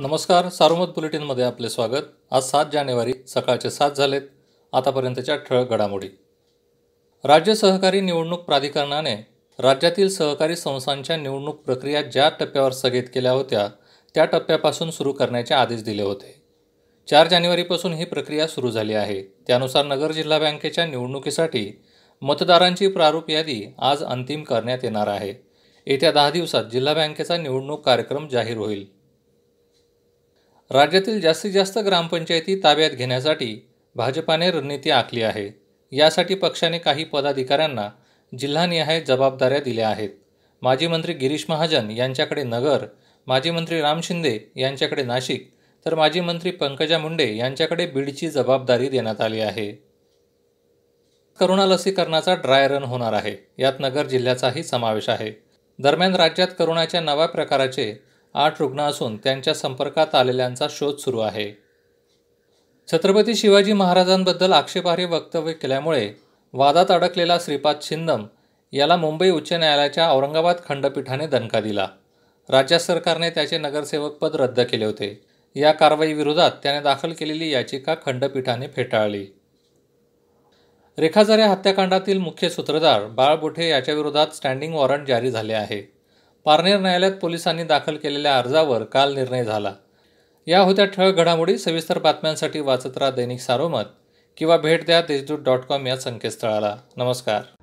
नमस्कार सार्वमत बुलेटिनमध्ये आपले स्वागत आज सात जानेवारी सकाळचे सात झालेत आतापर्यंतच्या ठळक घडामोडी राज्य सहकारी निवडणूक प्राधिकरणाने राज्यातील सहकारी संस्थांच्या निवडणूक प्रक्रिया ज्या टप्प्यावर स्थगित केल्या होत्या त्या टप्प्यापासून सुरू करण्याचे आदेश दिले होते चार जानेवारीपासून ही प्रक्रिया सुरू झाली आहे त्यानुसार नगर जिल्हा बँकेच्या निवडणुकीसाठी मतदारांची प्रारूप यादी आज अंतिम करण्यात येणार आहे येत्या दहा दिवसात जिल्हा बँकेचा निवडणूक कार्यक्रम जाहीर होईल राज्यातील जास्तीत जास्त ग्रामपंचायती ताब्यात घेण्यासाठी भाजपाने रणनीती आखली आहे यासाठी पक्षाने काही पदाधिकाऱ्यांना जिल्हानिहाय जबाबदाऱ्या दिल्या आहेत माजी मंत्री गिरीश महाजन यांच्याकडे नगर माजी मंत्री राम शिंदे यांच्याकडे नाशिक तर माजी मंत्री पंकजा मुंडे यांच्याकडे बीडची जबाबदारी देण्यात आली आहे करोना लसीकरणाचा ड्राय रन होणार आहे यात नगर जिल्ह्याचाही समावेश आहे दरम्यान राज्यात करोनाच्या नव्या प्रकाराचे आठ रुग्ण असून त्यांच्या संपर्कात आलेल्यांचा शोध सुरू आहे छत्रपती शिवाजी महाराजांबद्दल आक्षेपार्ह वक्तव्य केल्यामुळे वादात अडकलेला श्रीपाद छिंदम याला मुंबई उच्च न्यायालयाच्या औरंगाबाद खंडपीठाने दणका दिला राज्य सरकारने त्याचे नगरसेवक पद रद्द केले होते या कारवाईविरोधात त्याने दाखल केलेली याचिका खंडपीठाने फेटाळली रेखाजारे हत्याकांडातील मुख्य सूत्रधार बाळ बुठे याच्याविरोधात स्टँडिंग वॉरंट जारी झाले आहे पारनेर न्यायालयात पोलिसांनी दाखल केलेल्या अर्जावर काल निर्णय झाला या होत्या ठळक घडामोडी सविस्तर बातम्यांसाठी वाचत राहा दैनिक सारोमत किंवा भेट द्या देशदूत डॉट कॉम या संकेतस्थळाला नमस्कार